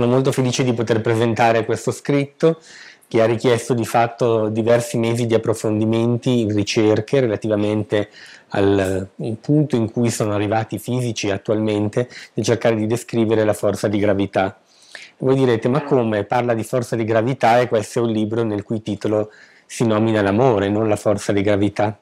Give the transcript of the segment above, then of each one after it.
Sono molto felice di poter presentare questo scritto che ha richiesto di fatto diversi mesi di approfondimenti, ricerche relativamente al eh, punto in cui sono arrivati i fisici attualmente nel cercare di descrivere la forza di gravità. Voi direte, ma come? Parla di forza di gravità e questo è un libro nel cui titolo si nomina l'amore, non la forza di gravità.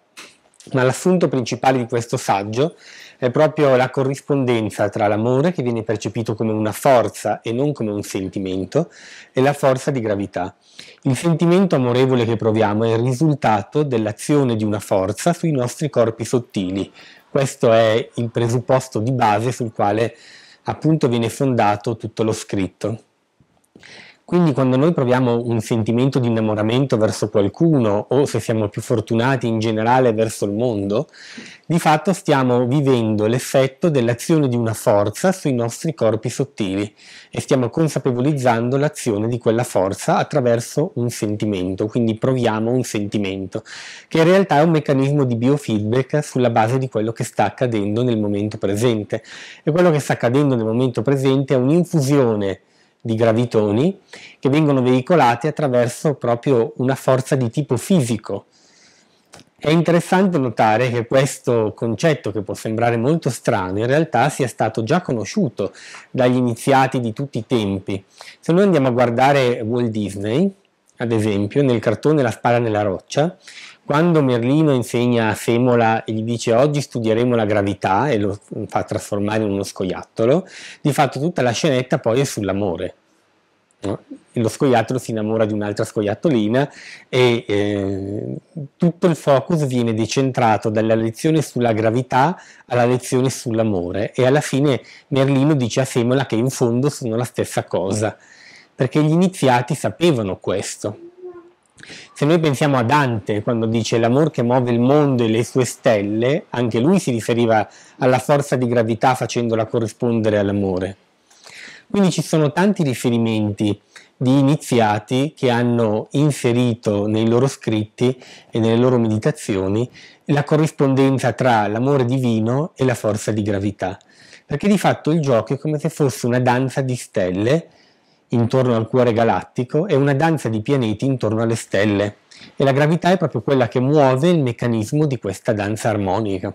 Ma l'assunto principale di questo saggio è proprio la corrispondenza tra l'amore, che viene percepito come una forza e non come un sentimento, e la forza di gravità. Il sentimento amorevole che proviamo è il risultato dell'azione di una forza sui nostri corpi sottili. Questo è il presupposto di base sul quale appunto viene fondato tutto lo scritto. Quindi quando noi proviamo un sentimento di innamoramento verso qualcuno o se siamo più fortunati in generale verso il mondo, di fatto stiamo vivendo l'effetto dell'azione di una forza sui nostri corpi sottili e stiamo consapevolizzando l'azione di quella forza attraverso un sentimento, quindi proviamo un sentimento, che in realtà è un meccanismo di biofeedback sulla base di quello che sta accadendo nel momento presente. E quello che sta accadendo nel momento presente è un'infusione di gravitoni che vengono veicolati attraverso proprio una forza di tipo fisico. È interessante notare che questo concetto, che può sembrare molto strano, in realtà sia stato già conosciuto dagli iniziati di tutti i tempi. Se noi andiamo a guardare Walt Disney, ad esempio, nel cartone La spada nella roccia, quando Merlino insegna a Semola e gli dice oggi studieremo la gravità e lo fa trasformare in uno scoiattolo, di fatto tutta la scenetta poi è sull'amore. No? Lo scoiattolo si innamora di un'altra scoiattolina e eh, tutto il focus viene decentrato dalla lezione sulla gravità alla lezione sull'amore e alla fine Merlino dice a Semola che in fondo sono la stessa cosa. Mm perché gli iniziati sapevano questo. Se noi pensiamo a Dante quando dice l'amor che muove il mondo e le sue stelle, anche lui si riferiva alla forza di gravità facendola corrispondere all'amore. Quindi ci sono tanti riferimenti di iniziati che hanno inserito nei loro scritti e nelle loro meditazioni la corrispondenza tra l'amore divino e la forza di gravità, perché di fatto il gioco è come se fosse una danza di stelle intorno al cuore galattico e una danza di pianeti intorno alle stelle e la gravità è proprio quella che muove il meccanismo di questa danza armonica.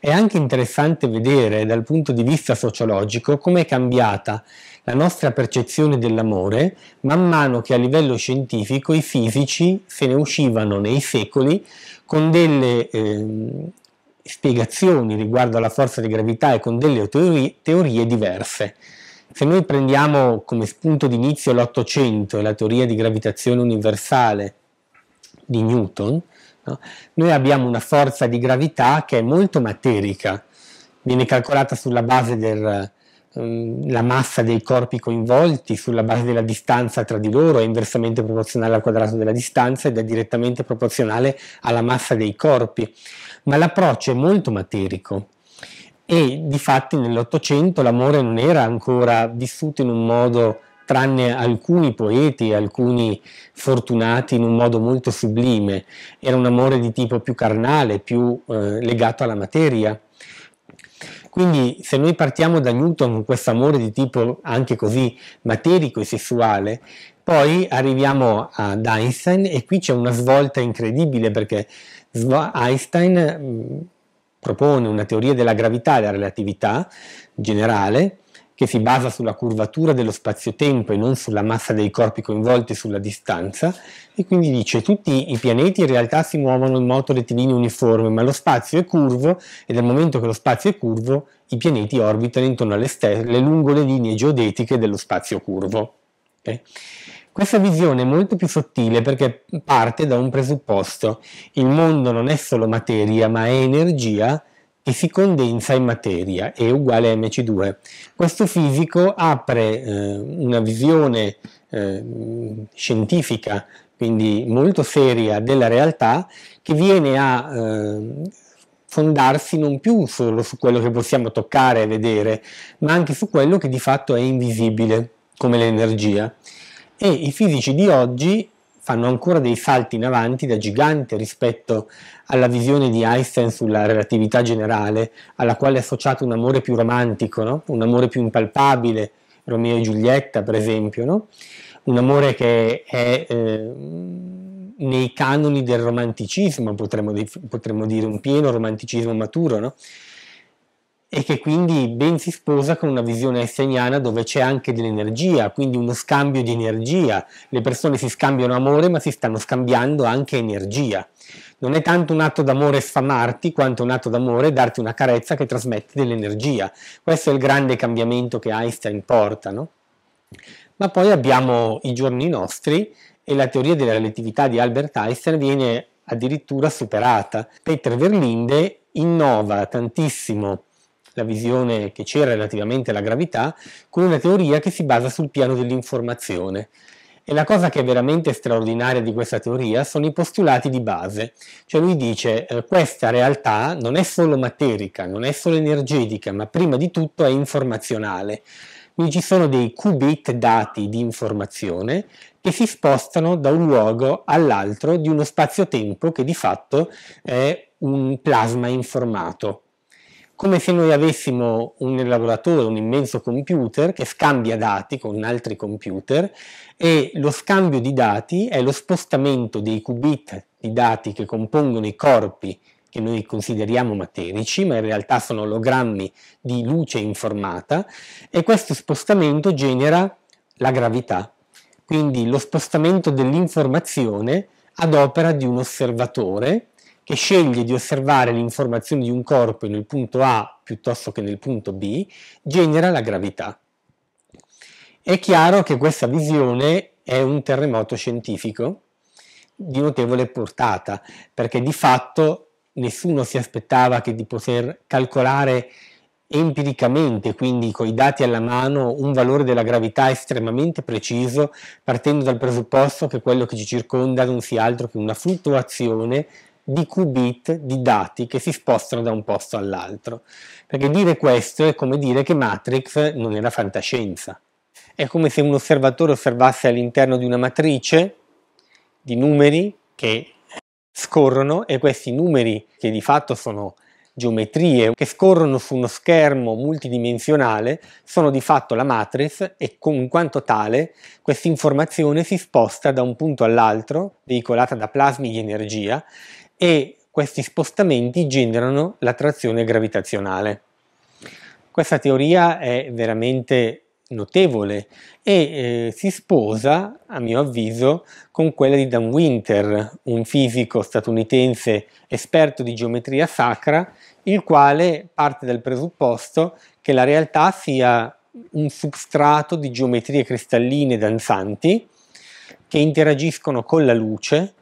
È anche interessante vedere dal punto di vista sociologico come è cambiata la nostra percezione dell'amore man mano che a livello scientifico i fisici se ne uscivano nei secoli con delle eh, spiegazioni riguardo alla forza di gravità e con delle teorie, teorie diverse. Se noi prendiamo come spunto d'inizio l'Ottocento e la teoria di gravitazione universale di Newton, no? noi abbiamo una forza di gravità che è molto materica, viene calcolata sulla base della ehm, la massa dei corpi coinvolti sulla base della distanza tra di loro è inversamente proporzionale al quadrato della distanza ed è direttamente proporzionale alla massa dei corpi, ma l'approccio è molto materico e di fatti nell'Ottocento l'amore non era ancora vissuto in un modo tranne alcuni poeti, alcuni fortunati in un modo molto sublime, era un amore di tipo più carnale, più eh, legato alla materia. Quindi se noi partiamo da Newton con questo amore di tipo anche così materico e sessuale, poi arriviamo ad Einstein e qui c'è una svolta incredibile perché Einstein mm, propone una teoria della gravità e della relatività generale che si basa sulla curvatura dello spazio-tempo e non sulla massa dei corpi coinvolti e sulla distanza e quindi dice tutti i pianeti in realtà si muovono in moto rettilineo uniforme ma lo spazio è curvo e dal momento che lo spazio è curvo i pianeti orbitano intorno alle stelle lungo le linee geodetiche dello spazio curvo. Okay? Questa visione è molto più sottile perché parte da un presupposto. Il mondo non è solo materia, ma è energia che si condensa in materia, E uguale a mc2. Questo fisico apre eh, una visione eh, scientifica, quindi molto seria, della realtà che viene a eh, fondarsi non più solo su quello che possiamo toccare e vedere, ma anche su quello che di fatto è invisibile, come l'energia e i fisici di oggi fanno ancora dei salti in avanti da gigante rispetto alla visione di Einstein sulla relatività generale, alla quale è associato un amore più romantico, no? un amore più impalpabile, Romeo e Giulietta per esempio, no? un amore che è eh, nei canoni del romanticismo, potremmo, potremmo, dire un pieno romanticismo maturo, no? e che quindi ben si sposa con una visione hesseniana dove c'è anche dell'energia, quindi uno scambio di energia. Le persone si scambiano amore ma si stanno scambiando anche energia. Non è tanto un atto d'amore sfamarti quanto un atto d'amore darti una carezza che trasmette dell'energia. Questo è il grande cambiamento che Einstein porta. No? Ma poi abbiamo i giorni nostri e la teoria della relatività di Albert Einstein viene addirittura superata. Peter Verlinde innova tantissimo la visione che c'era relativamente alla gravità, con una teoria che si basa sul piano dell'informazione. E la cosa che è veramente straordinaria di questa teoria sono i postulati di base, cioè lui dice eh, questa realtà non è solo materica, non è solo energetica, ma prima di tutto è informazionale. Quindi ci sono dei qubit dati di informazione che si spostano da un luogo all'altro di uno spazio-tempo che di fatto è un plasma informato come se noi avessimo un elaboratore, un immenso computer che scambia dati con altri computer e lo scambio di dati è lo spostamento dei qubit di dati che compongono i corpi che noi consideriamo materici, ma in realtà sono ologrammi di luce informata, e questo spostamento genera la gravità, quindi lo spostamento dell'informazione ad opera di un osservatore che sceglie di osservare l'informazione di un corpo nel punto A piuttosto che nel punto B, genera la gravità. È chiaro che questa visione è un terremoto scientifico di notevole portata, perché di fatto nessuno si aspettava che di poter calcolare empiricamente, quindi con i dati alla mano, un valore della gravità estremamente preciso, partendo dal presupposto che quello che ci circonda non sia altro che una fluttuazione di qubit di dati che si spostano da un posto all'altro. Perché dire questo è come dire che Matrix non era fantascienza. È come se un osservatore osservasse all'interno di una matrice di numeri che scorrono e questi numeri che di fatto sono geometrie che scorrono su uno schermo multidimensionale sono di fatto la matrix e con, in quanto tale questa informazione si sposta da un punto all'altro, veicolata da plasmi di energia, e questi spostamenti generano l'attrazione gravitazionale. Questa teoria è veramente notevole e eh, si sposa, a mio avviso, con quella di Dan Winter, un fisico statunitense esperto di geometria sacra, il quale parte dal presupposto che la realtà sia un substrato di geometrie cristalline danzanti che interagiscono con la luce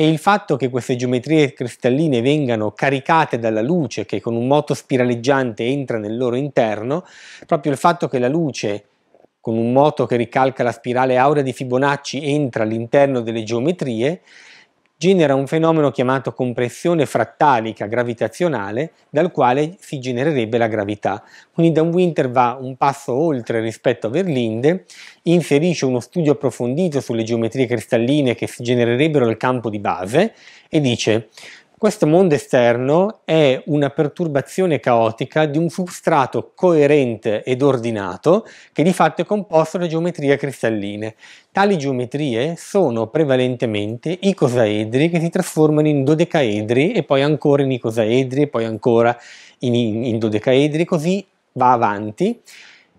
e il fatto che queste geometrie cristalline vengano caricate dalla luce che con un moto spiraleggiante entra nel loro interno, proprio il fatto che la luce con un moto che ricalca la spirale aurea di Fibonacci entra all'interno delle geometrie, genera un fenomeno chiamato compressione frattalica gravitazionale dal quale si genererebbe la gravità. Quindi Dan Winter va un passo oltre rispetto a Verlinde, inserisce uno studio approfondito sulle geometrie cristalline che si genererebbero nel campo di base e dice questo mondo esterno è una perturbazione caotica di un substrato coerente ed ordinato che di fatto è composto da geometrie cristalline. Tali geometrie sono prevalentemente icosaedri che si trasformano in dodecaedri e poi ancora in icosaedri e poi ancora in, in dodecaedri, così va avanti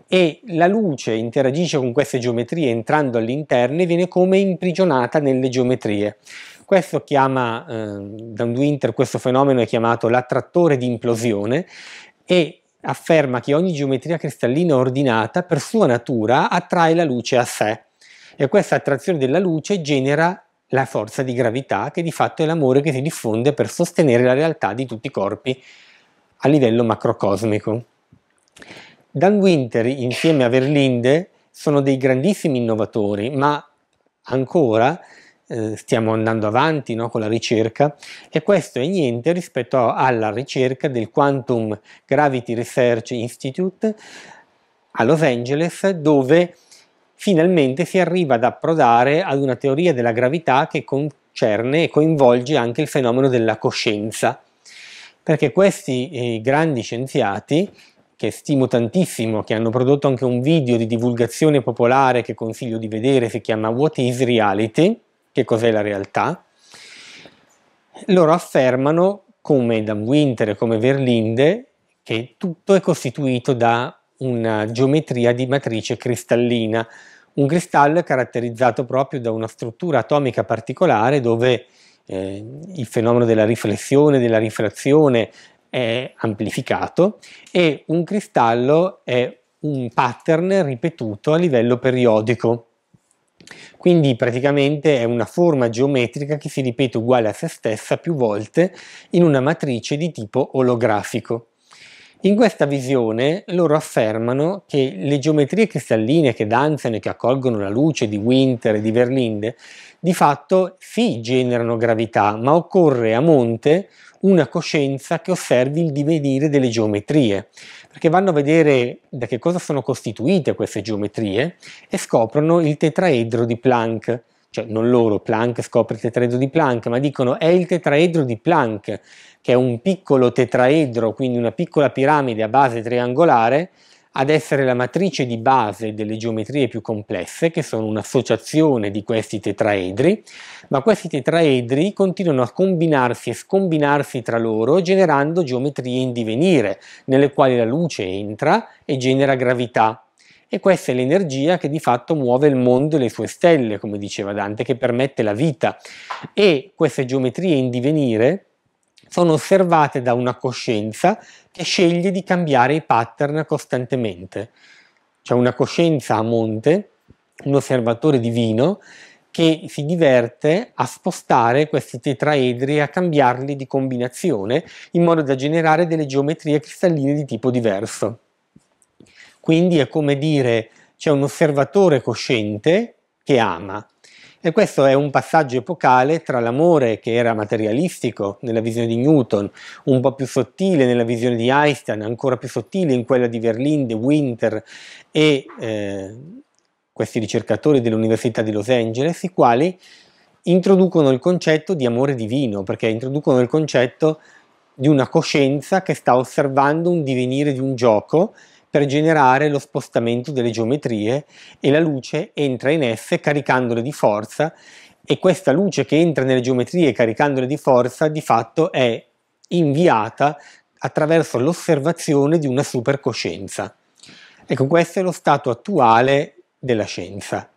e la luce interagisce con queste geometrie entrando all'interno e viene come imprigionata nelle geometrie. Questo chiama, eh, Dan Winter, questo fenomeno è chiamato l'attrattore di implosione e afferma che ogni geometria cristallina ordinata per sua natura attrae la luce a sé e questa attrazione della luce genera la forza di gravità che di fatto è l'amore che si diffonde per sostenere la realtà di tutti i corpi a livello macrocosmico. Dan Winter insieme a Verlinde sono dei grandissimi innovatori, ma ancora eh, stiamo andando avanti no, con la ricerca e questo è niente rispetto alla ricerca del Quantum Gravity Research Institute a Los Angeles dove finalmente si arriva ad approdare ad una teoria della gravità che concerne e coinvolge anche il fenomeno della coscienza perché questi eh, grandi scienziati che stimo tantissimo, che hanno prodotto anche un video di divulgazione popolare che consiglio di vedere, si chiama What is Reality, che cos'è la realtà, loro affermano, come Damwinter e come Verlinde, che tutto è costituito da una geometria di matrice cristallina, un cristallo è caratterizzato proprio da una struttura atomica particolare dove eh, il fenomeno della riflessione, della rifrazione è amplificato e un cristallo è un pattern ripetuto a livello periodico. Quindi praticamente è una forma geometrica che si ripete uguale a se stessa più volte in una matrice di tipo olografico. In questa visione loro affermano che le geometrie cristalline che danzano e che accolgono la luce di Winter e di Verlinde di fatto sì generano gravità, ma occorre a monte una coscienza che osservi il divenire delle geometrie, perché vanno a vedere da che cosa sono costituite queste geometrie e scoprono il tetraedro di Planck, cioè non loro, Planck scopre il tetraedro di Planck, ma dicono è il tetraedro di Planck, che è un piccolo tetraedro, quindi una piccola piramide a base triangolare, ad essere la matrice di base delle geometrie più complesse, che sono un'associazione di questi tetraedri, ma questi tetraedri continuano a combinarsi e scombinarsi tra loro generando geometrie in divenire, nelle quali la luce entra e genera gravità. E questa è l'energia che di fatto muove il mondo e le sue stelle, come diceva Dante, che permette la vita. E queste geometrie in divenire sono osservate da una coscienza che sceglie di cambiare i pattern costantemente. C'è una coscienza a monte, un osservatore divino, che si diverte a spostare questi tetraedri e a cambiarli di combinazione in modo da generare delle geometrie cristalline di tipo diverso. Quindi è come dire c'è un osservatore cosciente che ama, e questo è un passaggio epocale tra l'amore che era materialistico nella visione di Newton, un po' più sottile nella visione di Einstein, ancora più sottile in quella di De Winter e eh, questi ricercatori dell'Università di Los Angeles, i quali introducono il concetto di amore divino, perché introducono il concetto di una coscienza che sta osservando un divenire di un gioco per generare lo spostamento delle geometrie e la luce entra in esse caricandole di forza e questa luce che entra nelle geometrie caricandole di forza di fatto è inviata attraverso l'osservazione di una supercoscienza. Ecco, questo è lo stato attuale della scienza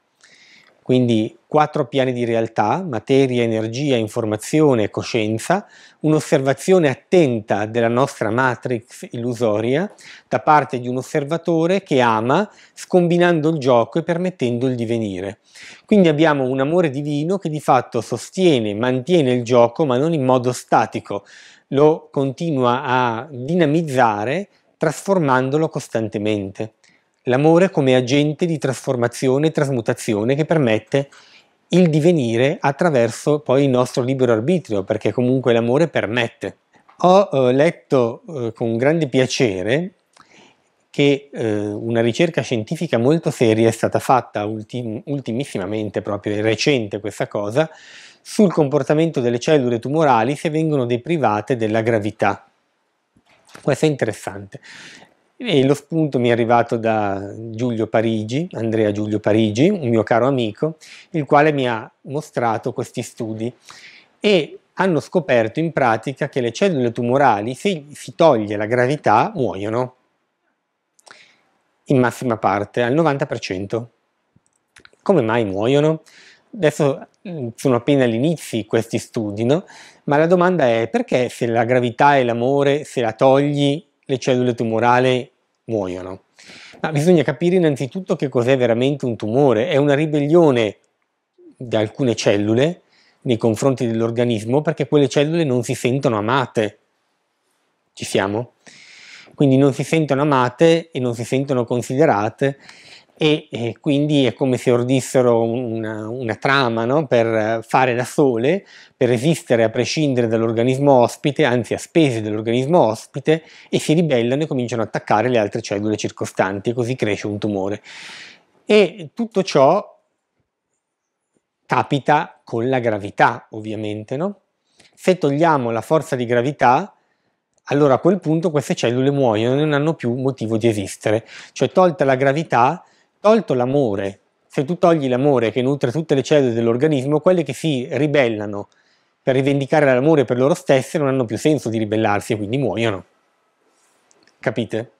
quindi quattro piani di realtà, materia, energia, informazione e coscienza, un'osservazione attenta della nostra matrix illusoria da parte di un osservatore che ama, scombinando il gioco e permettendo il divenire. Quindi abbiamo un amore divino che di fatto sostiene, mantiene il gioco, ma non in modo statico, lo continua a dinamizzare trasformandolo costantemente l'amore come agente di trasformazione e trasmutazione che permette il divenire attraverso poi il nostro libero arbitrio, perché comunque l'amore permette. Ho eh, letto eh, con grande piacere che eh, una ricerca scientifica molto seria è stata fatta ultim- ultimissimamente, proprio recente questa cosa, sul comportamento delle cellule tumorali se vengono deprivate della gravità. Questo è interessante. E lo spunto mi è arrivato da Giulio Parigi, Andrea Giulio Parigi, un mio caro amico, il quale mi ha mostrato questi studi e hanno scoperto in pratica che le cellule tumorali, se si toglie la gravità, muoiono in massima parte, al 90%. Come mai muoiono? Adesso mm, sono appena all'inizio questi studi, no? ma la domanda è perché se la gravità e l'amore, se la togli, le cellule tumorali muoiono. Ma bisogna capire innanzitutto che cos'è veramente un tumore. È una ribellione di alcune cellule nei confronti dell'organismo perché quelle cellule non si sentono amate. Ci siamo? Quindi non si sentono amate e non si sentono considerate e, e quindi è come se ordissero una, una trama no? per fare da sole, per esistere a prescindere dall'organismo ospite, anzi a spese dell'organismo ospite, e si ribellano e cominciano a attaccare le altre cellule circostanti e così cresce un tumore. E tutto ciò capita con la gravità, ovviamente, no? Se togliamo la forza di gravità, allora a quel punto queste cellule muoiono e non hanno più motivo di esistere. Cioè, tolta la gravità, Tolto l'amore, se tu togli l'amore che nutre tutte le cellule dell'organismo, quelle che si ribellano per rivendicare l'amore per loro stesse non hanno più senso di ribellarsi e quindi muoiono. Capite?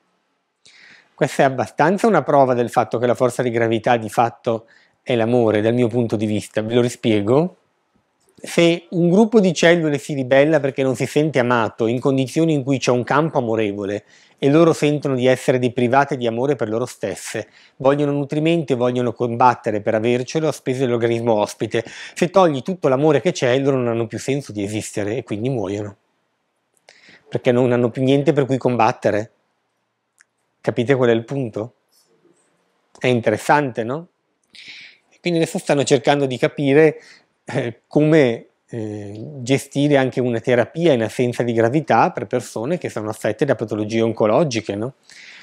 Questa è abbastanza una prova del fatto che la forza di gravità di fatto è l'amore dal mio punto di vista. Ve lo rispiego? Se un gruppo di cellule si ribella perché non si sente amato in condizioni in cui c'è un campo amorevole e loro sentono di essere deprivate di amore per loro stesse, vogliono nutrimento e vogliono combattere per avercelo a spese dell'organismo ospite, se togli tutto l'amore che c'è loro non hanno più senso di esistere e quindi muoiono, perché non hanno più niente per cui combattere. Capite qual è il punto? È interessante, no? Quindi adesso stanno cercando di capire eh, come eh, gestire anche una terapia in assenza di gravità per persone che sono affette da patologie oncologiche. No?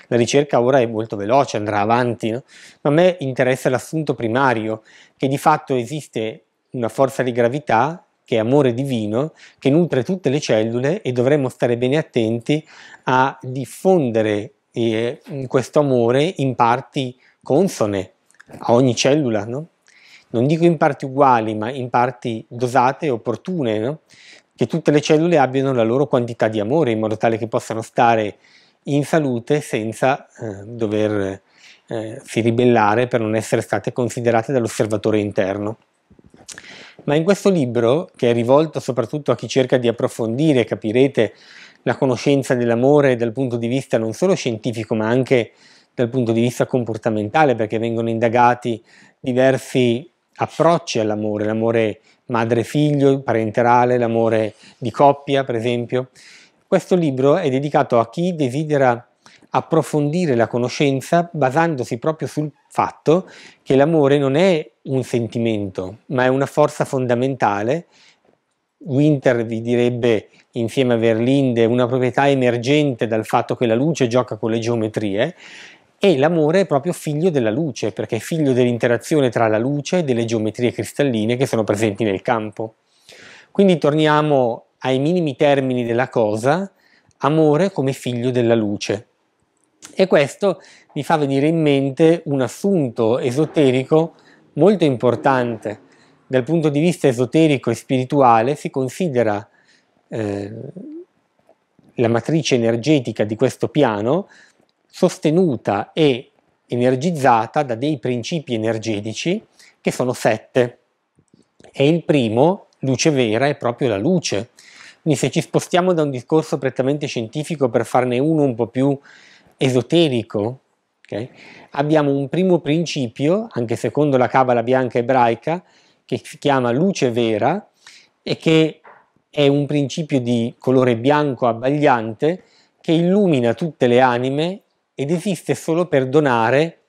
La ricerca ora è molto veloce, andrà avanti, no? ma a me interessa l'assunto primario, che di fatto esiste una forza di gravità che è amore divino, che nutre tutte le cellule e dovremmo stare bene attenti a diffondere eh, questo amore in parti consone a ogni cellula. No? non dico in parti uguali, ma in parti dosate e opportune, no? che tutte le cellule abbiano la loro quantità di amore in modo tale che possano stare in salute senza eh, dover eh, si ribellare per non essere state considerate dall'osservatore interno. Ma in questo libro, che è rivolto soprattutto a chi cerca di approfondire, capirete, la conoscenza dell'amore dal punto di vista non solo scientifico ma anche dal punto di vista comportamentale, perché vengono indagati diversi approcci all'amore, l'amore madre-figlio, parenterale, l'amore di coppia, per esempio. Questo libro è dedicato a chi desidera approfondire la conoscenza basandosi proprio sul fatto che l'amore non è un sentimento, ma è una forza fondamentale. Winter vi direbbe insieme a Verlinde una proprietà emergente dal fatto che la luce gioca con le geometrie, e l'amore è proprio figlio della luce, perché è figlio dell'interazione tra la luce e delle geometrie cristalline che sono presenti nel campo. Quindi torniamo ai minimi termini della cosa, amore come figlio della luce. E questo mi fa venire in mente un assunto esoterico molto importante. Dal punto di vista esoterico e spirituale si considera eh, la matrice energetica di questo piano sostenuta e energizzata da dei principi energetici che sono sette. E il primo, luce vera, è proprio la luce. Quindi se ci spostiamo da un discorso prettamente scientifico per farne uno un po' più esoterico, okay, abbiamo un primo principio, anche secondo la Cabala bianca ebraica, che si chiama luce vera e che è un principio di colore bianco abbagliante che illumina tutte le anime ed esiste solo per donare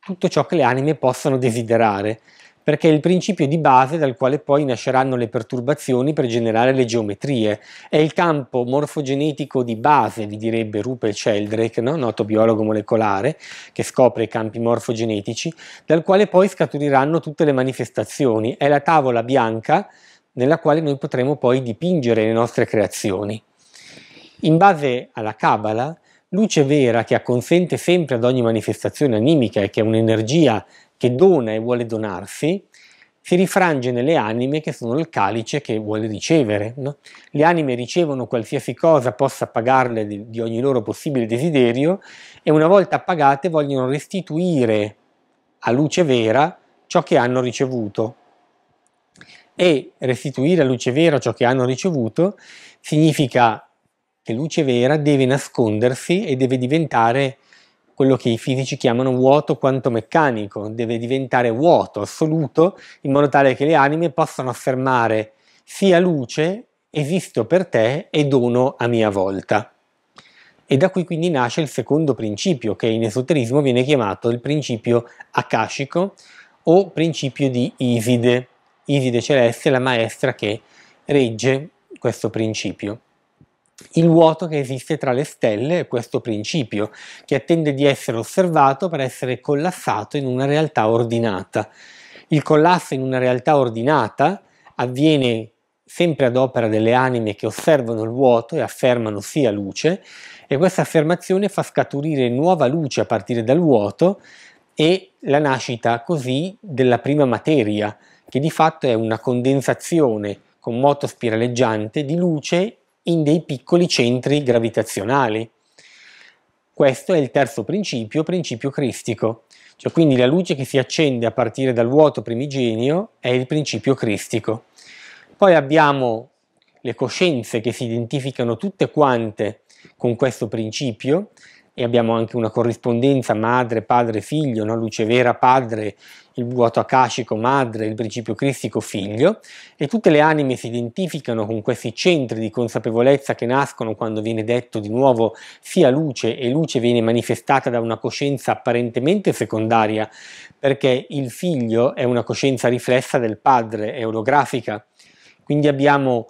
tutto ciò che le anime possano desiderare, perché è il principio di base dal quale poi nasceranno le perturbazioni per generare le geometrie. È il campo morfogenetico di base, vi direbbe Rupert Sheldrake, no? noto biologo molecolare, che scopre i campi morfogenetici, dal quale poi scaturiranno tutte le manifestazioni. È la tavola bianca nella quale noi potremo poi dipingere le nostre creazioni. In base alla Kabbalah, luce vera che acconsente sempre ad ogni manifestazione animica e che è un'energia che dona e vuole donarsi, si rifrange nelle anime che sono il calice che vuole ricevere. No? Le anime ricevono qualsiasi cosa possa pagarle di, di, ogni loro possibile desiderio e una volta pagate vogliono restituire a luce vera ciò che hanno ricevuto. E restituire a luce vera ciò che hanno ricevuto significa che luce vera deve nascondersi e deve diventare quello che i fisici chiamano vuoto quanto meccanico, deve diventare vuoto assoluto in modo tale che le anime possano affermare sia luce, esisto per te e dono a mia volta. E da qui quindi nasce il secondo principio che in esoterismo viene chiamato il principio akashico o principio di Iside. Iside Celeste è la maestra che regge questo principio il vuoto che esiste tra le stelle è questo principio, che attende di essere osservato per essere collassato in una realtà ordinata. Il collasso in una realtà ordinata avviene sempre ad opera delle anime che osservano il vuoto e affermano sia luce, e questa affermazione fa scaturire nuova luce a partire dal vuoto e la nascita così della prima materia, che di fatto è una condensazione con moto spiraleggiante di luce in dei piccoli centri gravitazionali. Questo è il terzo principio, principio cristico, cioè quindi la luce che si accende a partire dal vuoto primigenio è il principio cristico. Poi abbiamo le coscienze che si identificano tutte quante con questo principio e abbiamo anche una corrispondenza madre, padre, figlio, no? luce vera, padre, il vuoto akashico madre, il principio cristico figlio e tutte le anime si identificano con questi centri di consapevolezza che nascono quando viene detto di nuovo sia luce e luce viene manifestata da una coscienza apparentemente secondaria perché il figlio è una coscienza riflessa del padre, è olografica. Quindi abbiamo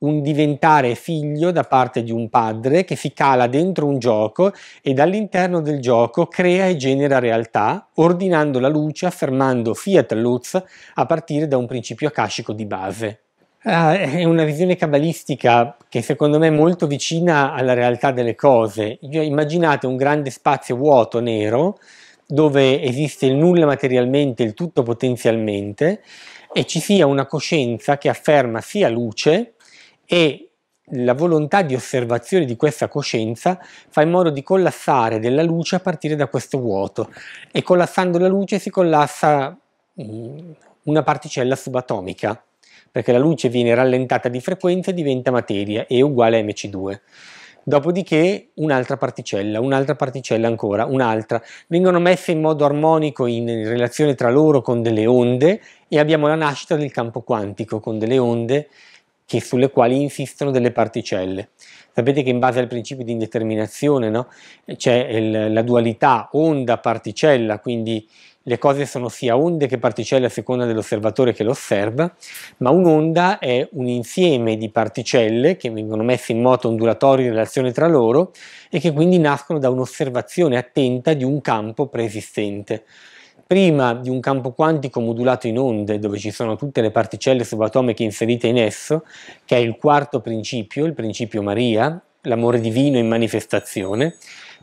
un diventare figlio da parte di un padre che si cala dentro un gioco e dall'interno del gioco crea e genera realtà, ordinando la luce, affermando fiat luz a partire da un principio akashico di base. Ah, è una visione cabalistica che secondo me è molto vicina alla realtà delle cose. Immaginate un grande spazio vuoto, nero, dove esiste il nulla materialmente, il tutto potenzialmente, e ci sia una coscienza che afferma sia luce, e la volontà di osservazione di questa coscienza fa in modo di collassare della luce a partire da questo vuoto e collassando la luce si collassa mm, una particella subatomica perché la luce viene rallentata di frequenza e diventa materia E uguale a mc2 dopodiché un'altra particella, un'altra particella ancora, un'altra, vengono messe in modo armonico in relazione tra loro con delle onde e abbiamo la nascita del campo quantico con delle onde che, sulle quali insistono delle particelle. Sapete che in base al principio di indeterminazione no? c'è il, la dualità onda-particella, quindi le cose sono sia onde che particelle a seconda dell'osservatore che lo osserva, ma un'onda è un insieme di particelle che vengono messe in moto ondulatori in relazione tra loro e che quindi nascono da un'osservazione attenta di un campo preesistente prima di un campo quantico modulato in onde, dove ci sono tutte le particelle subatomiche inserite in esso, che è il quarto principio, il principio Maria, l'amore divino in manifestazione.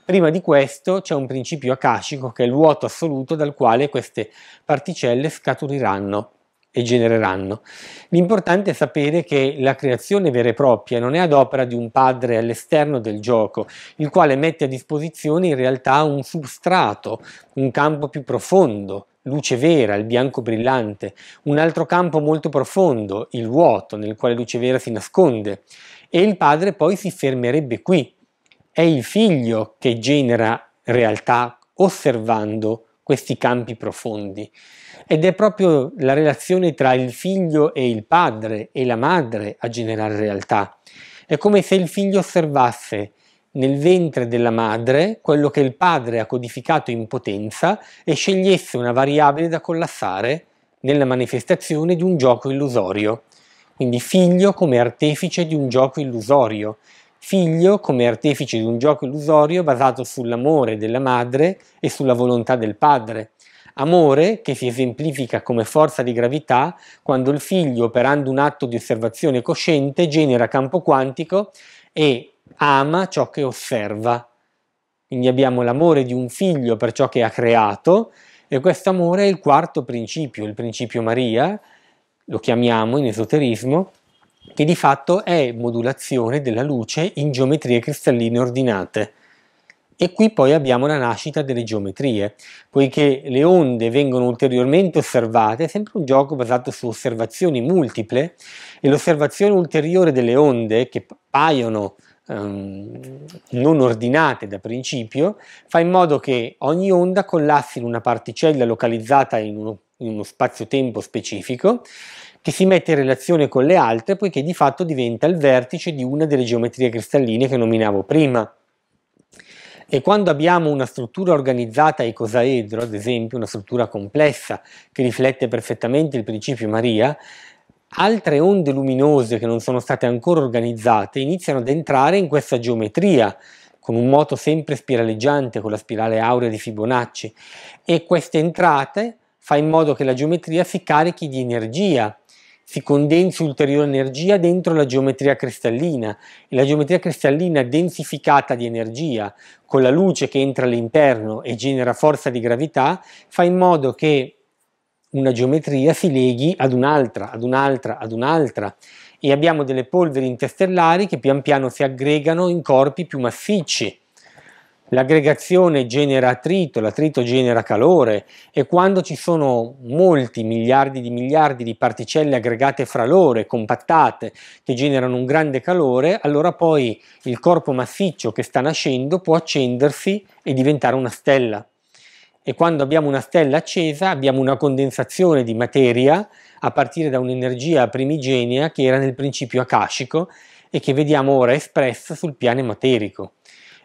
Prima di questo c'è un principio akashico che è il vuoto assoluto dal quale queste particelle scaturiranno e genereranno. L'importante è sapere che la creazione vera e propria non è ad opera di un padre all'esterno del gioco, il quale mette a disposizione in realtà un substrato, un campo più profondo, luce vera, il bianco brillante, un altro campo molto profondo, il vuoto, nel quale luce vera si nasconde. E il padre poi si fermerebbe qui. È il figlio che genera realtà osservando questi campi profondi. Ed è proprio la relazione tra il figlio e il padre e la madre a generare realtà. È come se il figlio osservasse nel ventre della madre quello che il padre ha codificato in potenza e scegliesse una variabile da collassare nella manifestazione di un gioco illusorio. Quindi figlio come artefice di un gioco illusorio, figlio come artefice di un gioco illusorio basato sull'amore della madre e sulla volontà del padre. Amore che si esemplifica come forza di gravità quando il figlio, operando un atto di osservazione cosciente, genera campo quantico e ama ciò che osserva. Quindi abbiamo l'amore di un figlio per ciò che ha creato e questo amore è il quarto principio, il principio Maria, lo chiamiamo in esoterismo, che di fatto è modulazione della luce in geometrie cristalline ordinate. E qui poi abbiamo la nascita delle geometrie, poiché le onde vengono ulteriormente osservate, è sempre un gioco basato su osservazioni multiple e l'osservazione ulteriore delle onde che paiono ehm, non ordinate da principio, fa in modo che ogni onda collassi in una particella localizzata in uno, in uno spazio-tempo specifico che si mette in relazione con le altre poiché di fatto diventa il vertice di una delle geometrie cristalline che nominavo prima. E quando abbiamo una struttura organizzata cosaedro, ad esempio, una struttura complessa che riflette perfettamente il principio Maria, altre onde luminose che non sono state ancora organizzate iniziano ad entrare in questa geometria con un moto sempre spiraleggiante, con la spirale aurea di Fibonacci, e queste entrate fa in modo che la geometria si carichi di energia si condensi ulteriore energia dentro la geometria cristallina e la geometria cristallina densificata di energia con la luce che entra all'interno e genera forza di gravità fa in modo che una geometria si leghi ad un'altra, ad un'altra, ad un'altra e abbiamo delle polveri interstellari che pian piano si aggregano in corpi più massicci L'aggregazione genera attrito, l'attrito genera calore e quando ci sono molti miliardi di miliardi di particelle aggregate fra loro compattate che generano un grande calore, allora poi il corpo massiccio che sta nascendo può accendersi e diventare una stella. E quando abbiamo una stella accesa abbiamo una condensazione di materia a partire da un'energia primigenia che era nel principio akashico e che vediamo ora espressa sul piano materico.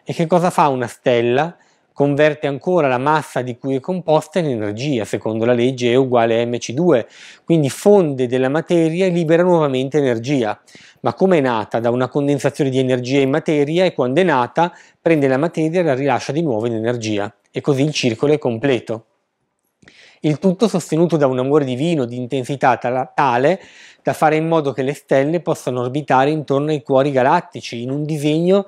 E che cosa fa una stella? Converte ancora la massa di cui è composta in energia, secondo la legge E uguale a mc2, quindi fonde della materia e libera nuovamente energia. Ma come è nata? Da una condensazione di energia in materia e quando è nata prende la materia e la rilascia di nuovo in energia. E così il circolo è completo. Il tutto sostenuto da un amore divino di intensità tale da fare in modo che le stelle possano orbitare intorno ai cuori galattici in un disegno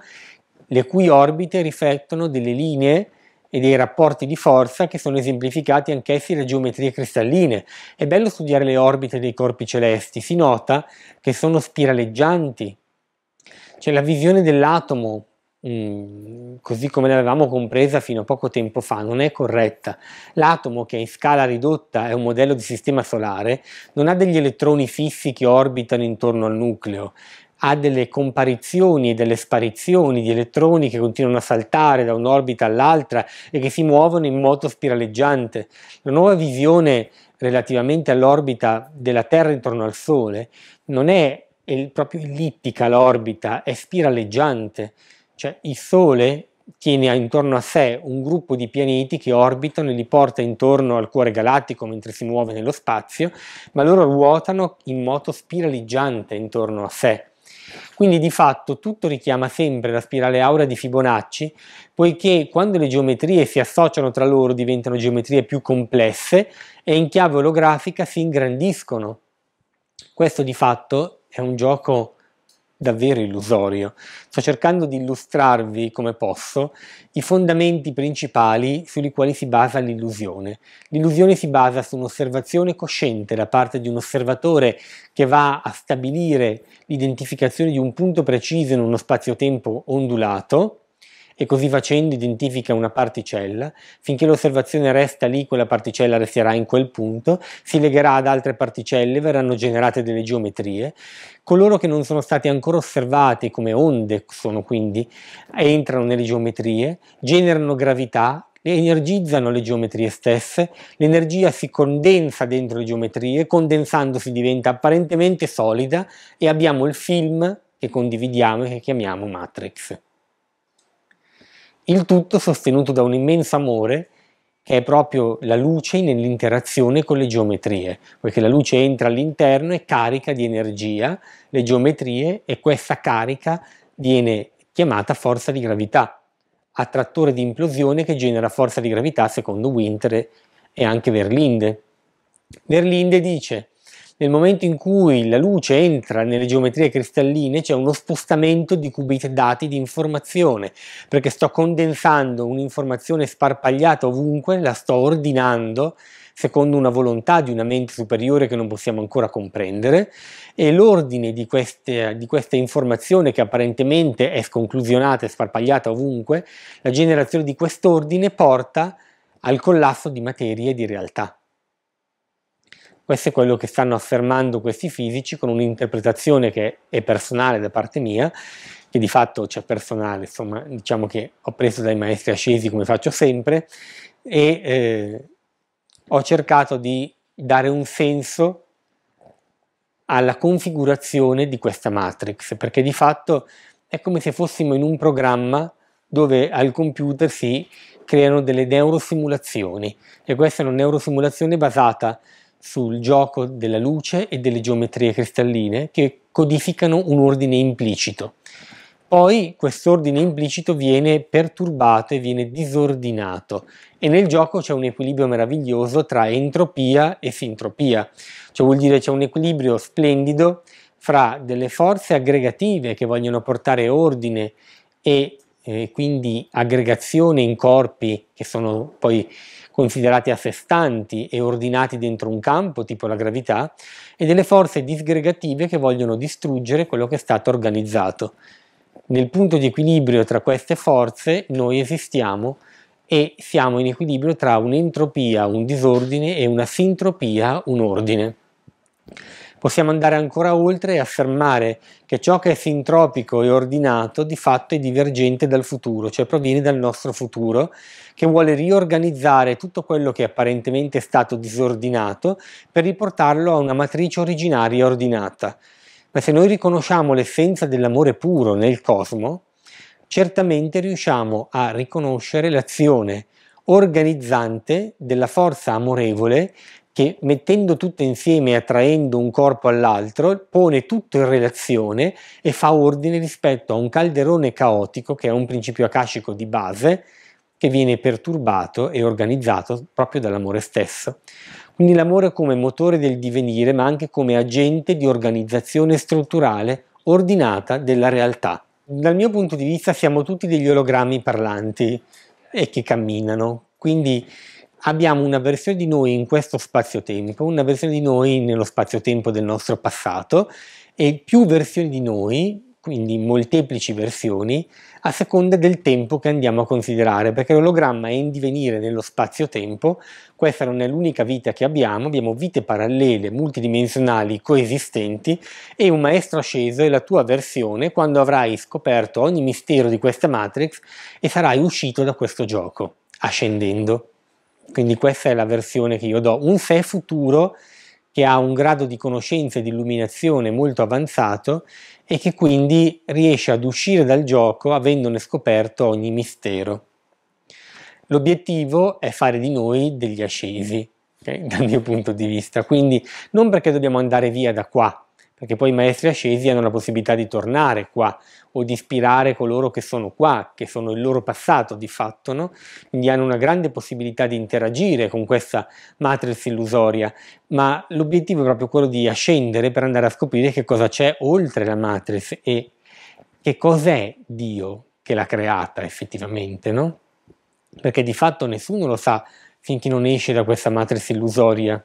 le cui orbite riflettono delle linee e dei rapporti di forza che sono esemplificati anch'essi da geometrie cristalline. È bello studiare le orbite dei corpi celesti, si nota che sono spiraleggianti. C'è la visione dell'atomo, mm, così come l'avevamo compresa fino a poco tempo fa, non è corretta. L'atomo, che in scala ridotta è un modello di sistema solare, non ha degli elettroni fissi che orbitano intorno al nucleo, ha delle comparizioni e delle sparizioni di elettroni che continuano a saltare da un'orbita all'altra e che si muovono in moto spiraleggiante. La nuova visione relativamente all'orbita della Terra intorno al Sole non è proprio ellittica l'orbita, è spiraleggiante, cioè il Sole tiene intorno a sé un gruppo di pianeti che orbitano e li porta intorno al cuore galattico mentre si muove nello spazio, ma loro ruotano in moto spiraleggiante intorno a sé. Quindi di fatto tutto richiama sempre la spirale aurea di Fibonacci, poiché quando le geometrie si associano tra loro diventano geometrie più complesse e in chiave olografica si ingrandiscono. Questo di fatto è un gioco davvero illusorio. Sto cercando di illustrarvi come posso i fondamenti principali sui quali si basa l'illusione. L'illusione si basa su un'osservazione cosciente da parte di un osservatore che va a stabilire l'identificazione di un punto preciso in uno spazio-tempo ondulato e così facendo identifica una particella, finché l'osservazione resta lì quella particella resterà in quel punto, si legherà ad altre particelle, verranno generate delle geometrie, coloro che non sono stati ancora osservati come onde sono quindi, entrano nelle geometrie, generano gravità, energizzano le geometrie stesse, l'energia si condensa dentro le geometrie, condensandosi diventa apparentemente solida e abbiamo il film che condividiamo e che chiamiamo Matrix. Il tutto sostenuto da un immenso amore che è proprio la luce nell'interazione con le geometrie, perché la luce entra all'interno e carica di energia le geometrie e questa carica viene chiamata forza di gravità, attrattore di implosione che genera forza di gravità secondo Winter e anche Verlinde. Verlinde dice nel momento in cui la luce entra nelle geometrie cristalline c'è uno spostamento di qubit dati di informazione, perché sto condensando un'informazione sparpagliata ovunque, la sto ordinando secondo una volontà di una mente superiore che non possiamo ancora comprendere e l'ordine di, di questa informazione che apparentemente è sconclusionata e sparpagliata ovunque, la generazione di quest'ordine porta al collasso di materia e di realtà. Questo è quello che stanno affermando questi fisici con un'interpretazione che è personale da parte mia, che di fatto c'è cioè, personale, insomma, diciamo che ho preso dai maestri ascesi come faccio sempre e eh, ho cercato di dare un senso alla configurazione di questa matrix, perché di fatto è come se fossimo in un programma dove al computer si creano delle neurosimulazioni e questa è una neurosimulazione basata sul gioco della luce e delle geometrie cristalline che codificano un ordine implicito. Poi quest'ordine implicito viene perturbato e viene disordinato e nel gioco c'è un equilibrio meraviglioso tra entropia e sintropia, cioè vuol dire c'è un equilibrio splendido fra delle forze aggregative che vogliono portare ordine e eh, quindi aggregazione in corpi che sono poi considerati a sé stanti e ordinati dentro un campo, tipo la gravità, e delle forze disgregative che vogliono distruggere quello che è stato organizzato. Nel punto di equilibrio tra queste forze noi esistiamo e siamo in equilibrio tra un'entropia, un disordine e una sintropia, un ordine possiamo andare ancora oltre e affermare che ciò che è sintropico e ordinato di fatto è divergente dal futuro, cioè proviene dal nostro futuro che vuole riorganizzare tutto quello che apparentemente è stato disordinato per riportarlo a una matrice originaria ordinata. Ma se noi riconosciamo l'essenza dell'amore puro nel cosmo, certamente riusciamo a riconoscere l'azione organizzante della forza amorevole che mettendo tutto insieme e attraendo un corpo all'altro pone tutto in relazione e fa ordine rispetto a un calderone caotico che è un principio akashico di base che viene perturbato e organizzato proprio dall'amore stesso. Quindi l'amore come motore del divenire ma anche come agente di organizzazione strutturale ordinata della realtà. Dal mio punto di vista siamo tutti degli ologrammi parlanti e che camminano, quindi abbiamo una versione di noi in questo spazio-tempo, una versione di noi nello spazio-tempo del nostro passato e più versioni di noi, quindi molteplici versioni, a seconda del tempo che andiamo a considerare, perché l'ologramma è in divenire nello spazio-tempo, questa non è l'unica vita che abbiamo, abbiamo vite parallele, multidimensionali, coesistenti, e un maestro asceso è la tua versione quando avrai scoperto ogni mistero di questa matrix e sarai uscito da questo gioco, ascendendo. Quindi questa è la versione che io do, un sé futuro che ha un grado di conoscenza e di illuminazione molto avanzato e che quindi riesce ad uscire dal gioco avendone scoperto ogni mistero. L'obiettivo è fare di noi degli ascesi, okay? dal mio punto di vista, quindi non perché dobbiamo andare via da qua, perché poi i maestri ascesi hanno la possibilità di tornare qua o di ispirare coloro che sono qua, che sono il loro passato di fatto, no? quindi hanno una grande possibilità di interagire con questa matrix illusoria, ma l'obiettivo è proprio quello di ascendere per andare a scoprire che cosa c'è oltre la matrix e che cos'è Dio che l'ha creata effettivamente, no? perché di fatto nessuno lo sa finché non esce da questa matrix illusoria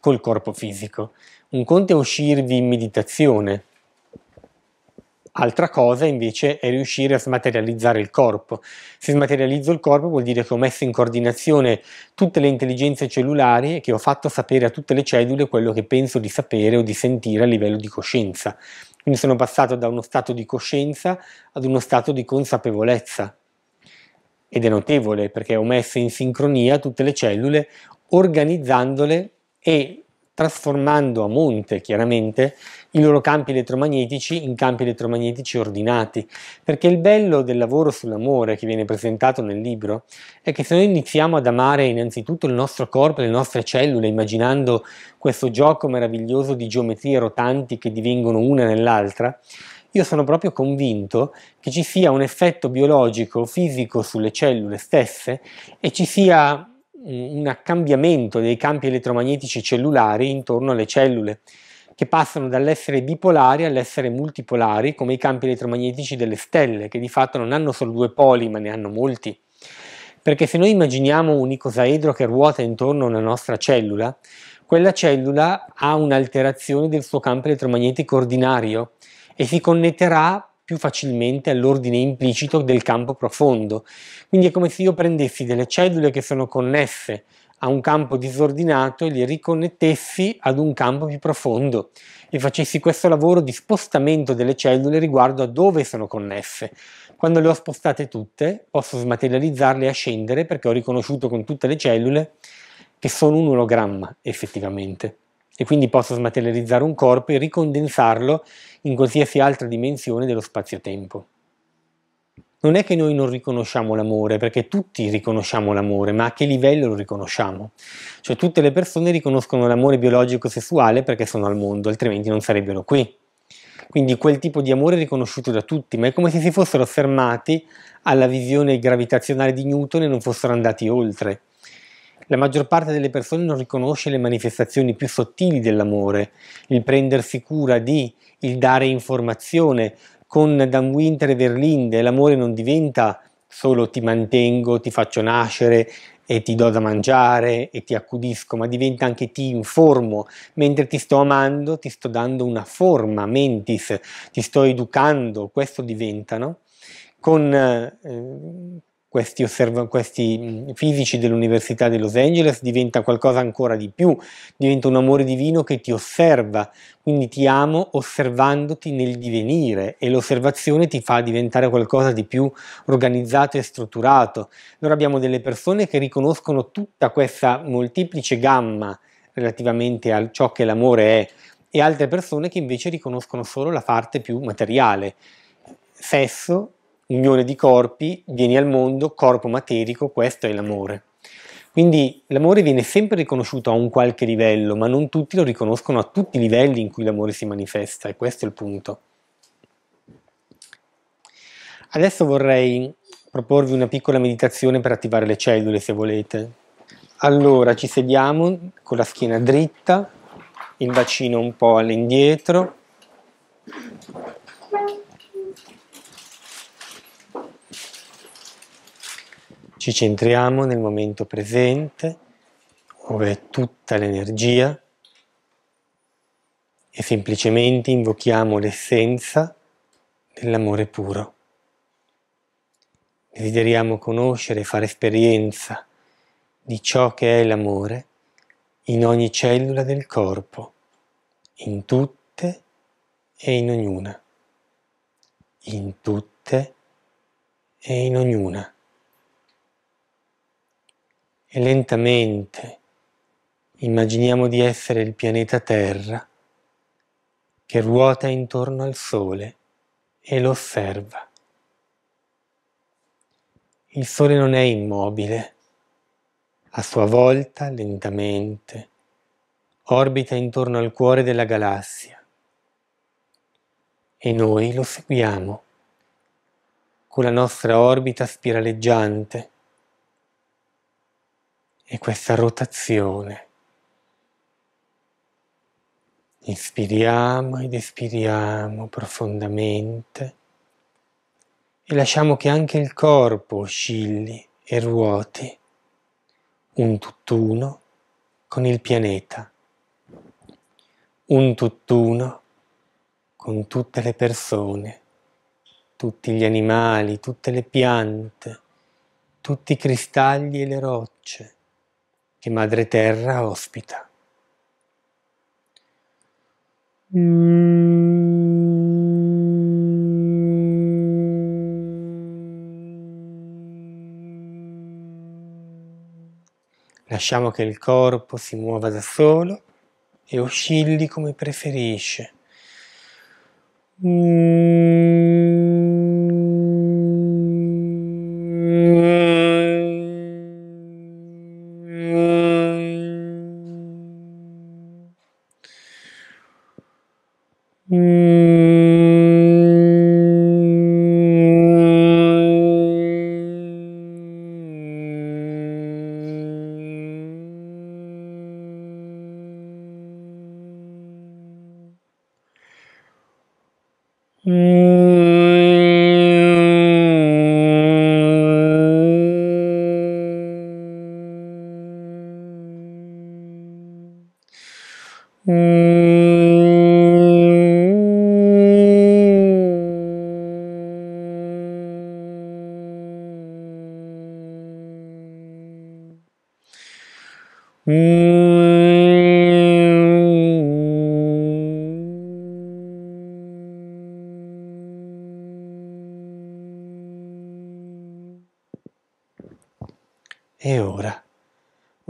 col corpo fisico. Un conto è uscirvi in meditazione, Altra cosa invece è riuscire a smaterializzare il corpo. Se smaterializzo il corpo vuol dire che ho messo in coordinazione tutte le intelligenze cellulari e che ho fatto sapere a tutte le cellule quello che penso di sapere o di sentire a livello di coscienza. Quindi sono passato da uno stato di coscienza ad uno stato di consapevolezza. Ed è notevole perché ho messo in sincronia tutte le cellule organizzandole e trasformando a monte chiaramente i loro campi elettromagnetici in campi elettromagnetici ordinati, perché il bello del lavoro sull'amore che viene presentato nel libro è che se noi iniziamo ad amare innanzitutto il nostro corpo e le nostre cellule, immaginando questo gioco meraviglioso di geometrie rotanti che divengono una nell'altra, io sono proprio convinto che ci sia un effetto biologico, fisico sulle cellule stesse e ci sia un cambiamento dei campi elettromagnetici cellulari intorno alle cellule, che passano dall'essere bipolari all'essere multipolari, come i campi elettromagnetici delle stelle, che di fatto non hanno solo due poli, ma ne hanno molti. Perché se noi immaginiamo un icosaedro che ruota intorno a una nostra cellula, quella cellula ha un'alterazione del suo campo elettromagnetico ordinario e si connetterà più facilmente all'ordine implicito del campo profondo. Quindi è come se io prendessi delle cellule che sono connesse a un campo disordinato e li riconnettessi ad un campo più profondo e facessi questo lavoro di spostamento delle cellule riguardo a dove sono connesse. Quando le ho spostate tutte posso smaterializzarle e ascendere perché ho riconosciuto con tutte le cellule che sono un ologramma effettivamente e quindi posso smaterializzare un corpo e ricondensarlo in qualsiasi altra dimensione dello spazio-tempo. Non è che noi non riconosciamo l'amore, perché tutti riconosciamo l'amore, ma a che livello lo riconosciamo? Cioè tutte le persone riconoscono l'amore biologico sessuale perché sono al mondo, altrimenti non sarebbero qui. Quindi quel tipo di amore è riconosciuto da tutti, ma è come se si fossero fermati alla visione gravitazionale di Newton e non fossero andati oltre. La maggior parte delle persone non riconosce le manifestazioni più sottili dell'amore, il prendersi cura di, il dare informazione. Con Dan Winter e Verlinde l'amore non diventa solo ti mantengo, ti faccio nascere e ti do da mangiare e ti accudisco, ma diventa anche ti informo, mentre ti sto amando, ti sto dando una forma, mentis, ti sto educando, questo diventano. Con eh, questi, questi fisici dell'Università di Los Angeles diventa qualcosa ancora di più, diventa un amore divino che ti osserva, quindi ti amo osservandoti nel divenire e l'osservazione ti fa diventare qualcosa di più organizzato e strutturato. Allora abbiamo delle persone che riconoscono tutta questa molteplice gamma relativamente a ciò che l'amore è e altre persone che invece riconoscono solo la parte più materiale, sesso, unione di corpi, vieni al mondo, corpo materico, questo è l'amore. Quindi l'amore viene sempre riconosciuto a un qualche livello, ma non tutti lo riconoscono a tutti i livelli in cui l'amore si manifesta, e questo è il punto. Adesso vorrei proporvi una piccola meditazione per attivare le cellule, se volete. Allora, ci sediamo con la schiena dritta, il bacino un po' all'indietro, Ci centriamo nel momento presente, dove è tutta l'energia, e semplicemente invochiamo l'essenza dell'amore puro. Desideriamo conoscere e fare esperienza di ciò che è l'amore in ogni cellula del corpo, in tutte e in ognuna, in tutte e in ognuna e lentamente immaginiamo di essere il pianeta Terra che ruota intorno al Sole e lo osserva. Il Sole non è immobile, a sua volta lentamente orbita intorno al cuore della galassia e noi lo seguiamo con la nostra orbita spiraleggiante e questa rotazione. Inspiriamo ed espiriamo profondamente e lasciamo che anche il corpo oscilli e ruoti, un tutt'uno con il pianeta, un tutt'uno con tutte le persone, tutti gli animali, tutte le piante, tutti i cristalli e le rocce, che Madre Terra ospita. Lasciamo che il corpo si muova da solo e oscilli come preferisce. Mm. Mm.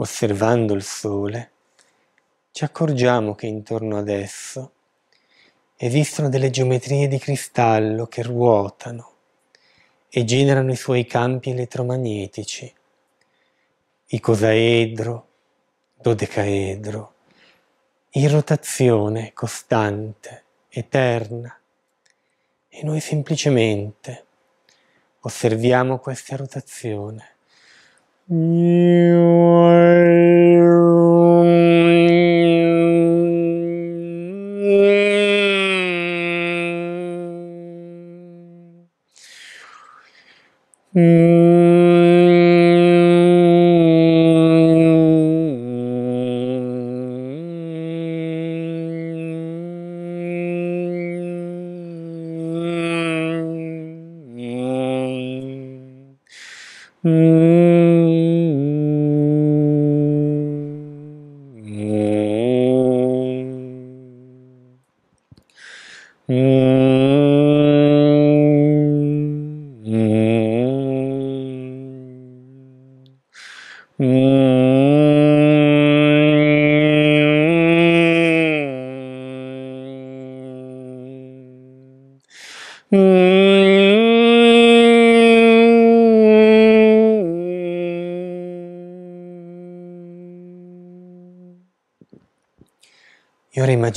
osservando il sole, ci accorgiamo che intorno ad esso esistono delle geometrie di cristallo che ruotano e generano i suoi campi elettromagnetici, i cosaedro, dodecaedro, in rotazione costante, eterna. E noi semplicemente osserviamo questa rotazione. Mm.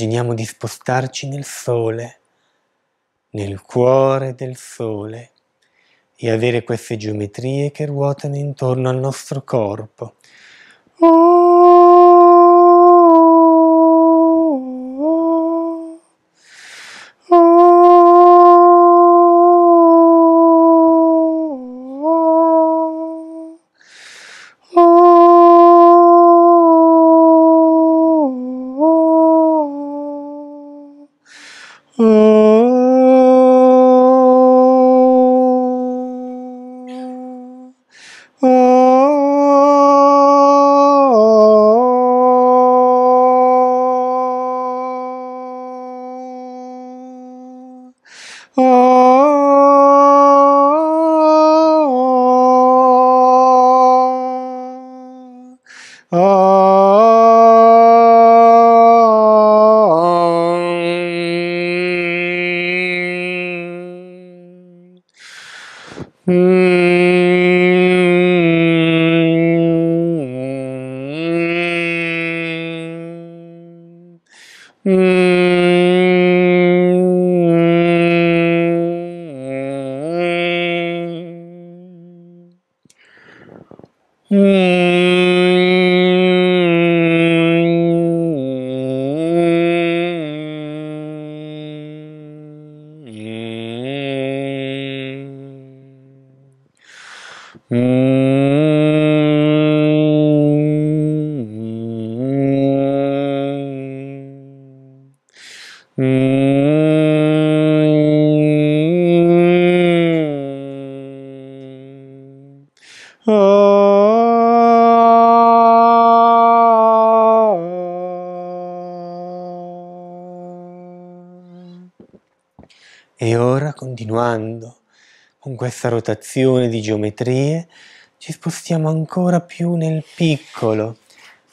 immaginiamo di spostarci nel sole, nel cuore del sole, e avere queste geometrie che ruotano intorno al nostro corpo, E ora, continuando con questa rotazione di geometrie, ci spostiamo ancora più nel piccolo,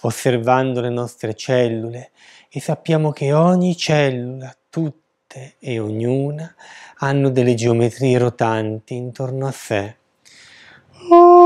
osservando le nostre cellule e sappiamo che ogni cellula, tutte e ognuna, hanno delle geometrie rotanti intorno a sé. Oh.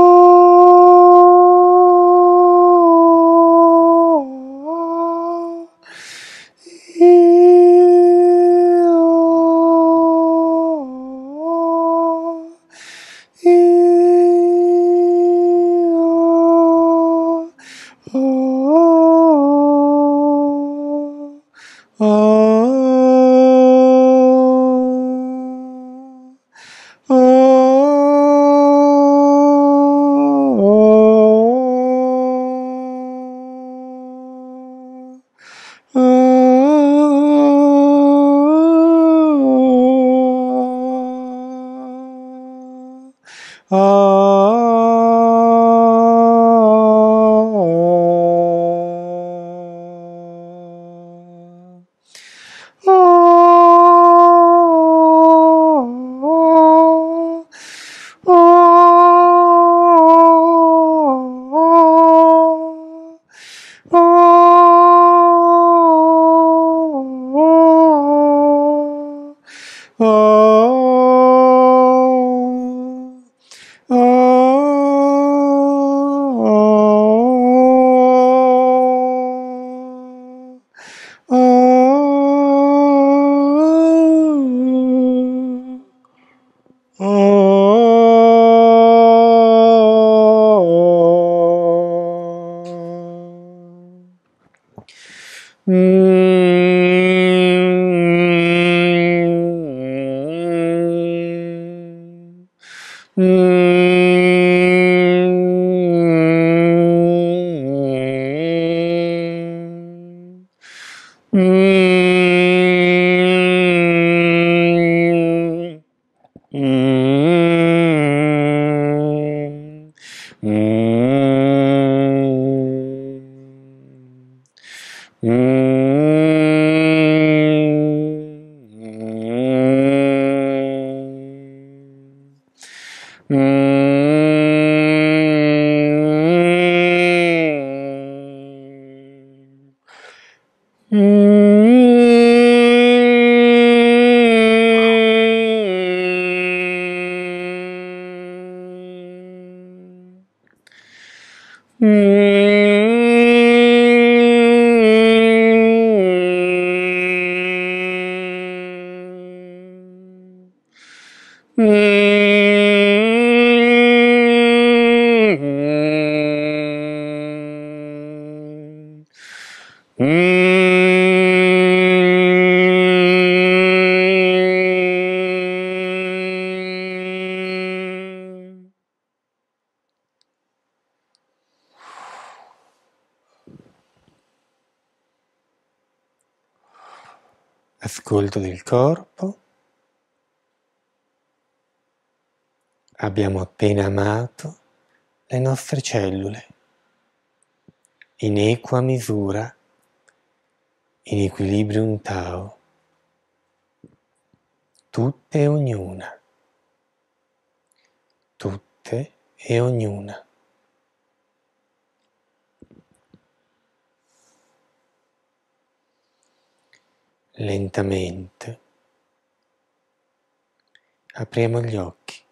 Mm-hmm. ascolto del corpo. Abbiamo appena amato le nostre cellule in equa misura, in equilibrium Tao, tutte e ognuna, tutte e ognuna. lentamente. Apriamo gli occhi.